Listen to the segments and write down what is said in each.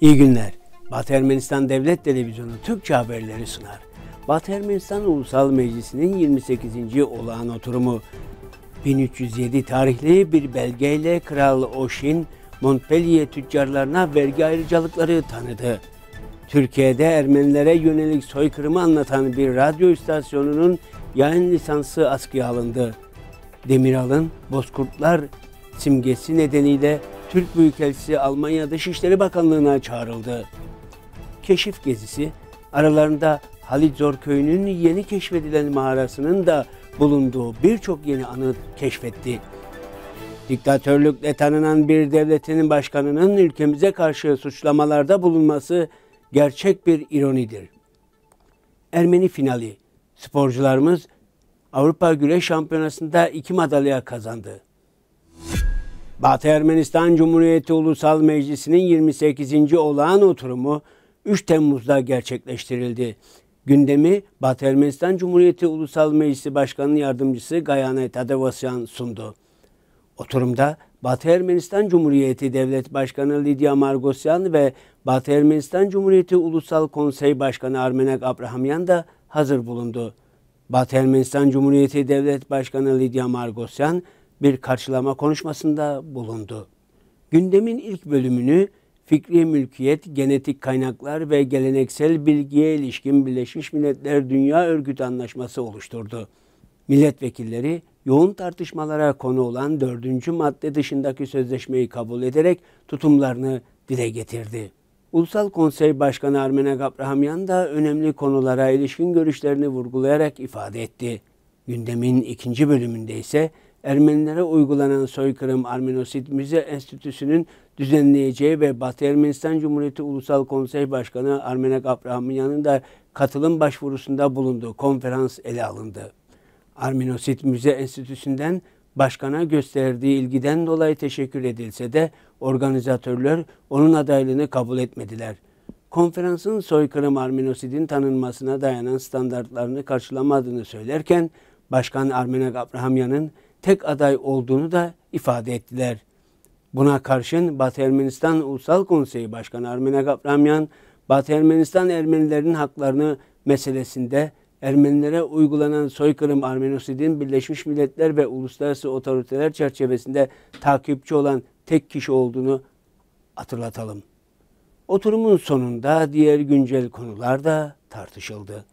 İyi günler. Batı Ermenistan Devlet Televizyonu Türkçe haberleri sunar. Batı Ermenistan Ulusal Meclisi'nin 28. olağan oturumu 1307 tarihli bir belgeyle Kral Oşin Montpellier tüccarlarına vergi ayrıcalıkları tanıdı. Türkiye'de Ermenilere yönelik soykırımı anlatan bir radyo istasyonunun yayın lisansı askıya alındı. Demiral'ın Bozkurtlar simgesi nedeniyle Türk Büyükelçisi Almanya Dışişleri Bakanlığı'na çağrıldı. Keşif gezisi aralarında Halitzor köyünün yeni keşfedilen mağarasının da bulunduğu birçok yeni anı keşfetti. Diktatörlükle tanınan bir devletin başkanının ülkemize karşı suçlamalarda bulunması gerçek bir ironidir. Ermeni finali. Sporcularımız Avrupa Güreş Şampiyonası'nda iki madalya kazandı. Batı Ermenistan Cumhuriyeti Ulusal Meclisi'nin 28. olağan oturumu 3 Temmuz'da gerçekleştirildi. Gündemi Batı Ermenistan Cumhuriyeti Ulusal Meclisi Başkanı Yardımcısı Gayane Adevasyan sundu. Oturumda Batı Ermenistan Cumhuriyeti Devlet Başkanı Lidya Margosyan ve Batı Ermenistan Cumhuriyeti Ulusal Konsey Başkanı Armenek Abrahamyan da hazır bulundu. Batı Ermenistan Cumhuriyeti Devlet Başkanı Lidya Margosyan, bir karşılama konuşmasında bulundu. Gündemin ilk bölümünü fikri mülkiyet, genetik kaynaklar ve geleneksel bilgiye ilişkin Birleşmiş Milletler Dünya Örgütü Anlaşması oluşturdu. Milletvekilleri yoğun tartışmalara konu olan dördüncü madde dışındaki sözleşmeyi kabul ederek tutumlarını dile getirdi. Ulusal Konsey Başkanı Armene Gabrahamyan da önemli konulara ilişkin görüşlerini vurgulayarak ifade etti. Gündemin ikinci bölümünde ise Ermenilere uygulanan soykırım Arminosit Müze Enstitüsü'nün düzenleyeceği ve Batı Ermenistan Cumhuriyeti Ulusal Konsey Başkanı Armenek Abrahamyan'ın da katılım başvurusunda bulunduğu konferans ele alındı. Arminosit Müze Enstitüsü'nden başkana gösterdiği ilgiden dolayı teşekkür edilse de organizatörler onun adaylığını kabul etmediler. Konferansın soykırım Armenosid'in tanınmasına dayanan standartlarını karşılamadığını söylerken Başkan Armenak Abrahamyan'ın tek aday olduğunu da ifade ettiler. Buna karşın Batı Ermenistan Ulusal Konseyi Başkanı Armina Gapramyan, Batı Ermenistan Ermenilerin haklarını meselesinde Ermenilere uygulanan soykırım Armenosidin Birleşmiş Milletler ve uluslararası otoriteler çerçevesinde takipçi olan tek kişi olduğunu hatırlatalım. Oturumun sonunda diğer güncel konular da tartışıldı.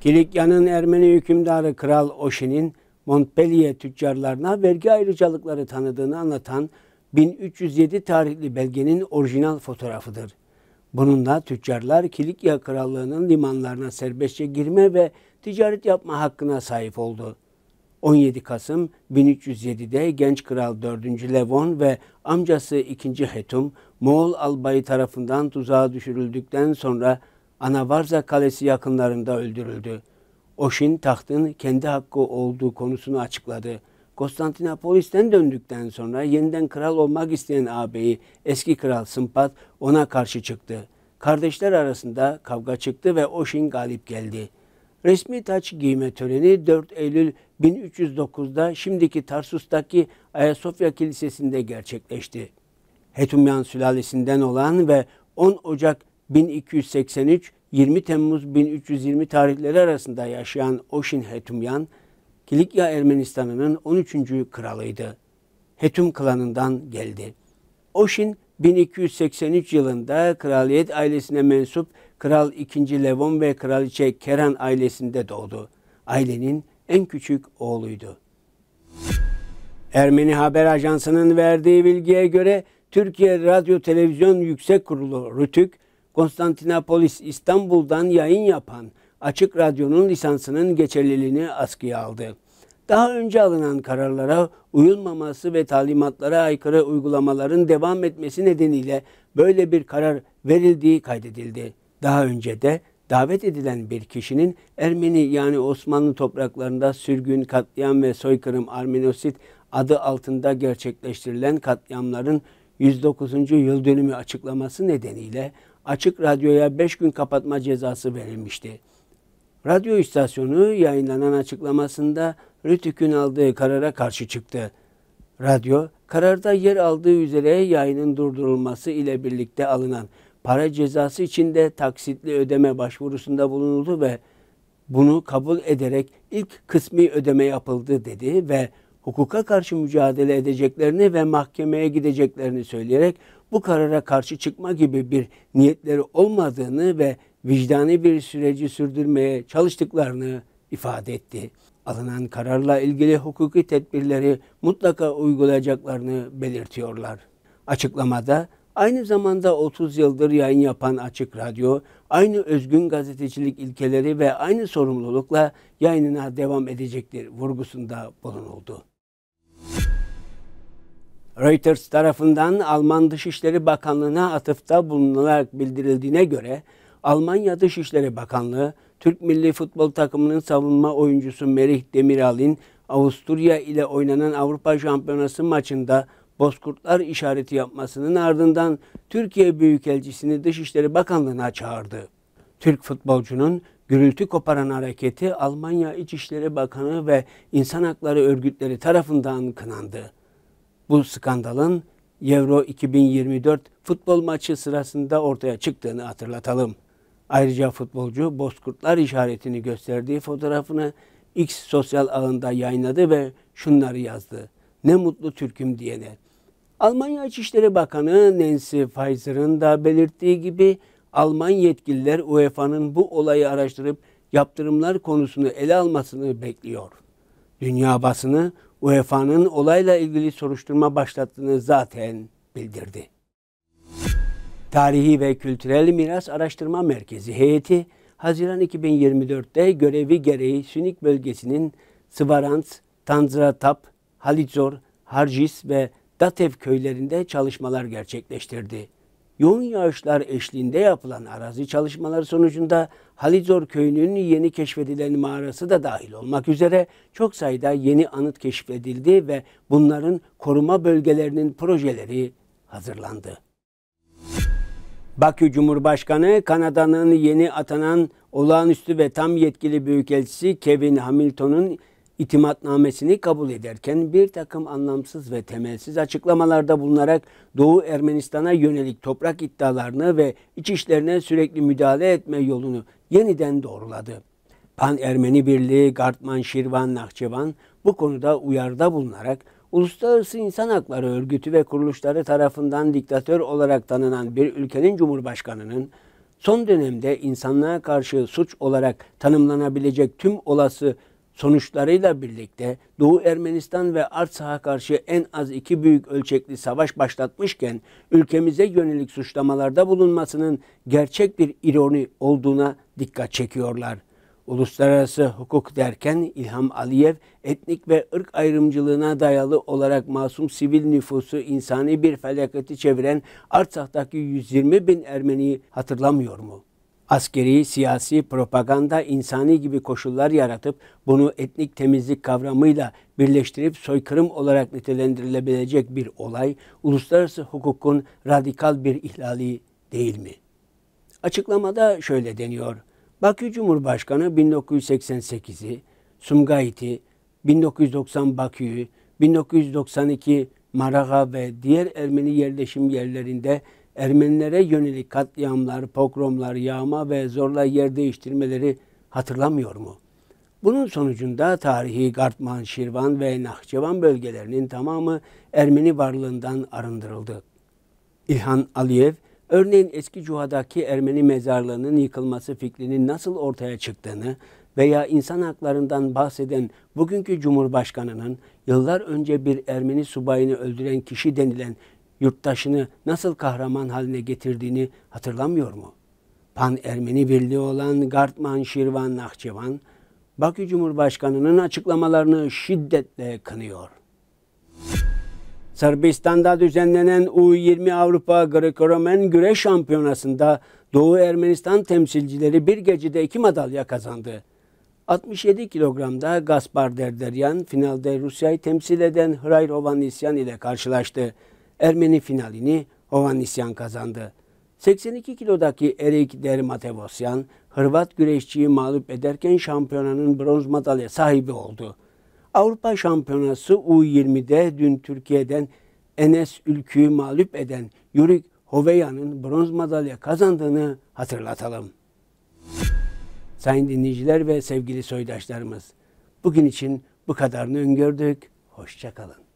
Kilikya'nın Ermeni hükümdarı Kral Oşin'in Montpellier tüccarlarına vergi ayrıcalıkları tanıdığını anlatan 1307 tarihli belgenin orijinal fotoğrafıdır. Bununla tüccarlar Kilikya Krallığı'nın limanlarına serbestçe girme ve ticaret yapma hakkına sahip oldu. 17 Kasım 1307'de genç kral 4. Levon ve amcası 2. Hetum Moğol albayı tarafından tuzağa düşürüldükten sonra Anavarza Kalesi yakınlarında öldürüldü. Oşin tahtın kendi hakkı olduğu konusunu açıkladı. Konstantinopolis'ten döndükten sonra yeniden kral olmak isteyen ağabeyi eski kral Sımpat ona karşı çıktı. Kardeşler arasında kavga çıktı ve Oşin galip geldi. Resmi taç giyme töreni 4 Eylül 1309'da şimdiki Tarsus'taki Ayasofya Kilisesi'nde gerçekleşti. Hetumyan sülalesinden olan ve 10 Ocak 1283 20 Temmuz 1320 tarihleri arasında yaşayan Oşin Hetumyan, Kilikya Ermenistanı'nın 13. kralıydı. Hetum klanından geldi. Oşin 1283 yılında kraliyet ailesine mensup Kral II. Levon ve Kraliçe Keran ailesinde doğdu. Ailenin en küçük oğluydu. Ermeni Haber Ajansı'nın verdiği bilgiye göre Türkiye Radyo Televizyon Yüksek Kurulu Rütük Konstantinopolis İstanbul'dan yayın yapan Açık Radyo'nun lisansının geçerliliğini askıya aldı. Daha önce alınan kararlara uyulmaması ve talimatlara aykırı uygulamaların devam etmesi nedeniyle böyle bir karar verildiği kaydedildi. Daha önce de davet edilen bir kişinin Ermeni yani Osmanlı topraklarında sürgün, katliam ve soykırım Arminosit adı altında gerçekleştirilen katliamların 109. yıl dönümü açıklaması nedeniyle Açık Radyo'ya 5 gün kapatma cezası verilmişti. Radyo istasyonu yayınlanan açıklamasında Rütük'ün aldığı karara karşı çıktı. Radyo, kararda yer aldığı üzere yayının durdurulması ile birlikte alınan para cezası içinde taksitli ödeme başvurusunda bulunuldu ve bunu kabul ederek ilk kısmi ödeme yapıldı dedi ve hukuka karşı mücadele edeceklerini ve mahkemeye gideceklerini söyleyerek bu karara karşı çıkma gibi bir niyetleri olmadığını ve vicdani bir süreci sürdürmeye çalıştıklarını ifade etti. Alınan kararla ilgili hukuki tedbirleri mutlaka uygulayacaklarını belirtiyorlar. Açıklamada aynı zamanda 30 yıldır yayın yapan Açık Radyo, aynı özgün gazetecilik ilkeleri ve aynı sorumlulukla yayınına devam edecektir vurgusunda bulunuldu. Reuters tarafından Alman Dışişleri Bakanlığı'na atıfta bulunularak bildirildiğine göre Almanya Dışişleri Bakanlığı, Türk milli futbol takımının savunma oyuncusu Merih Demiral'in Avusturya ile oynanan Avrupa Şampiyonası maçında bozkurtlar işareti yapmasının ardından Türkiye Büyükelçisini Dışişleri Bakanlığı'na çağırdı. Türk futbolcunun gürültü koparan hareketi Almanya İçişleri Bakanı ve insan hakları örgütleri tarafından kınandı bu skandalın Euro 2024 futbol maçı sırasında ortaya çıktığını hatırlatalım. Ayrıca futbolcu bozkurtlar işaretini gösterdiği fotoğrafını X sosyal ağında yayınladı ve şunları yazdı. Ne mutlu Türk'üm diyene. Almanya İçişleri Bakanı Nancy Pfizer'ın da belirttiği gibi Alman yetkililer UEFA'nın bu olayı araştırıp yaptırımlar konusunu ele almasını bekliyor. Dünya basını UEFA'nın olayla ilgili soruşturma başlattığını zaten bildirdi. Tarihi ve Kültürel Miras Araştırma Merkezi heyeti Haziran 2024'te görevi gereği Sünik bölgesinin Svarans, Tanzratap, Halizor, Harcis ve Datev köylerinde çalışmalar gerçekleştirdi yoğun yağışlar eşliğinde yapılan arazi çalışmaları sonucunda Halizor köyünün yeni keşfedilen mağarası da dahil olmak üzere çok sayıda yeni anıt keşfedildi ve bunların koruma bölgelerinin projeleri hazırlandı. Bakü Cumhurbaşkanı Kanada'nın yeni atanan olağanüstü ve tam yetkili büyükelçisi Kevin Hamilton'un itimatnamesini kabul ederken bir takım anlamsız ve temelsiz açıklamalarda bulunarak Doğu Ermenistan'a yönelik toprak iddialarını ve iç işlerine sürekli müdahale etme yolunu yeniden doğruladı. Pan Ermeni Birliği, Gartman, Şirvan, Nahçıvan bu konuda uyarda bulunarak Uluslararası İnsan Hakları Örgütü ve kuruluşları tarafından diktatör olarak tanınan bir ülkenin cumhurbaşkanının son dönemde insanlığa karşı suç olarak tanımlanabilecek tüm olası sonuçlarıyla birlikte Doğu Ermenistan ve Artsakh'a karşı en az iki büyük ölçekli savaş başlatmışken ülkemize yönelik suçlamalarda bulunmasının gerçek bir ironi olduğuna dikkat çekiyorlar. Uluslararası hukuk derken İlham Aliyev etnik ve ırk ayrımcılığına dayalı olarak masum sivil nüfusu insani bir felaketi çeviren Artsak'taki 120 bin Ermeniyi hatırlamıyor mu? askeri, siyasi, propaganda, insani gibi koşullar yaratıp bunu etnik temizlik kavramıyla birleştirip soykırım olarak nitelendirilebilecek bir olay, uluslararası hukukun radikal bir ihlali değil mi? Açıklamada şöyle deniyor. Bakü Cumhurbaşkanı 1988'i, Sumgayit'i, 1990 Bakü'yü, 1992 Maraga ve diğer Ermeni yerleşim yerlerinde Ermenilere yönelik katliamlar, pogromlar, yağma ve zorla yer değiştirmeleri hatırlamıyor mu? Bunun sonucunda tarihi Gartman, Şirvan ve Nahçıvan bölgelerinin tamamı Ermeni varlığından arındırıldı. İlhan Aliyev, örneğin eski Cuha'daki Ermeni mezarlığının yıkılması fikrinin nasıl ortaya çıktığını veya insan haklarından bahseden bugünkü Cumhurbaşkanı'nın yıllar önce bir Ermeni subayını öldüren kişi denilen yurttaşını nasıl kahraman haline getirdiğini hatırlamıyor mu? Pan Ermeni Birliği olan Gartman, Şirvan, Nahçıvan, Bakü Cumhurbaşkanı'nın açıklamalarını şiddetle kınıyor. Sırbistan'da düzenlenen U20 Avrupa greco Grekoromen Güreş Şampiyonası'nda Doğu Ermenistan temsilcileri bir gecede iki madalya kazandı. 67 kilogramda Gaspar Derderyan finalde Rusya'yı temsil eden Hray Rovanisyan ile karşılaştı. Ermeni finalini Hovannisyan kazandı. 82 kilodaki Erik Dermatevosyan, Hırvat güreşçiyi mağlup ederken şampiyonanın bronz madalya sahibi oldu. Avrupa Şampiyonası U20'de dün Türkiye'den Enes Ülkü'yü mağlup eden Yurik Hoveya'nın bronz madalya kazandığını hatırlatalım. Sayın dinleyiciler ve sevgili soydaşlarımız, bugün için bu kadarını öngördük. Hoşçakalın.